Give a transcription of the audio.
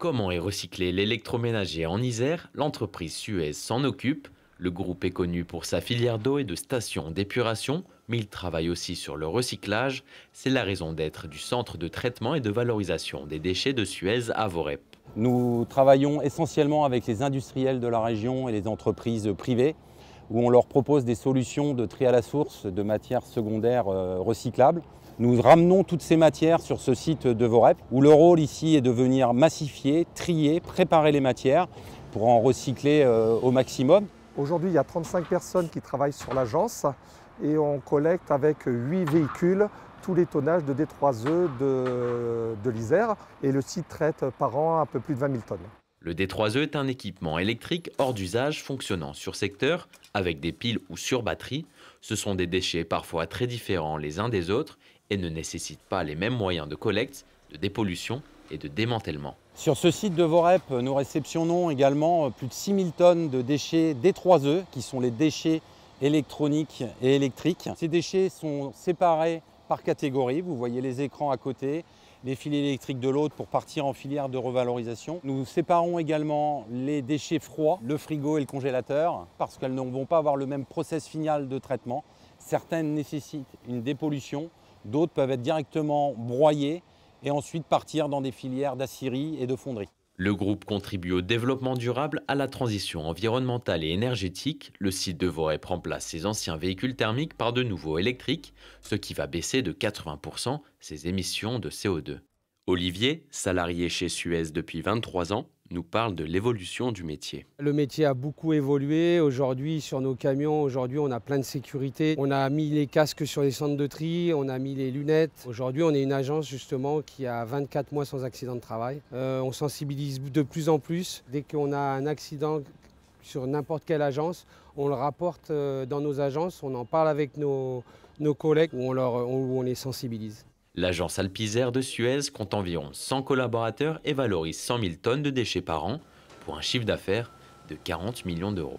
Comment est recyclé l'électroménager en Isère L'entreprise Suez s'en occupe. Le groupe est connu pour sa filière d'eau et de stations d'épuration, mais il travaille aussi sur le recyclage. C'est la raison d'être du centre de traitement et de valorisation des déchets de Suez à Vorep. Nous travaillons essentiellement avec les industriels de la région et les entreprises privées où on leur propose des solutions de tri à la source de matières secondaires euh, recyclables. Nous ramenons toutes ces matières sur ce site de VOREP, où le rôle ici est de venir massifier, trier, préparer les matières pour en recycler euh, au maximum. Aujourd'hui, il y a 35 personnes qui travaillent sur l'agence et on collecte avec 8 véhicules tous les tonnages de D3E de, de l'Isère et le site traite par an un peu plus de 20 000 tonnes. Le D3E est un équipement électrique hors d'usage fonctionnant sur secteur, avec des piles ou sur batterie. Ce sont des déchets parfois très différents les uns des autres et ne nécessitent pas les mêmes moyens de collecte, de dépollution et de démantèlement. Sur ce site de Vorep, nous réceptionnons également euh, plus de 6000 tonnes de déchets D3E, qui sont les déchets électroniques et électriques. Ces déchets sont séparés par catégorie. Vous voyez les écrans à côté, les filets électriques de l'autre pour partir en filière de revalorisation. Nous séparons également les déchets froids, le frigo et le congélateur, parce qu'elles ne vont pas avoir le même process final de traitement. Certaines nécessitent une dépollution, d'autres peuvent être directement broyées et ensuite partir dans des filières d'acierie et de fonderie. Le groupe contribue au développement durable, à la transition environnementale et énergétique. Le site de prend remplace ses anciens véhicules thermiques par de nouveaux électriques, ce qui va baisser de 80% ses émissions de CO2. Olivier, salarié chez Suez depuis 23 ans, nous parle de l'évolution du métier. Le métier a beaucoup évolué. Aujourd'hui, sur nos camions, aujourd'hui, on a plein de sécurité. On a mis les casques sur les centres de tri, on a mis les lunettes. Aujourd'hui, on est une agence justement qui a 24 mois sans accident de travail. Euh, on sensibilise de plus en plus. Dès qu'on a un accident sur n'importe quelle agence, on le rapporte euh, dans nos agences, on en parle avec nos, collègues ou on les sensibilise. L'agence Alpizer de Suez compte environ 100 collaborateurs et valorise 100 000 tonnes de déchets par an pour un chiffre d'affaires de 40 millions d'euros.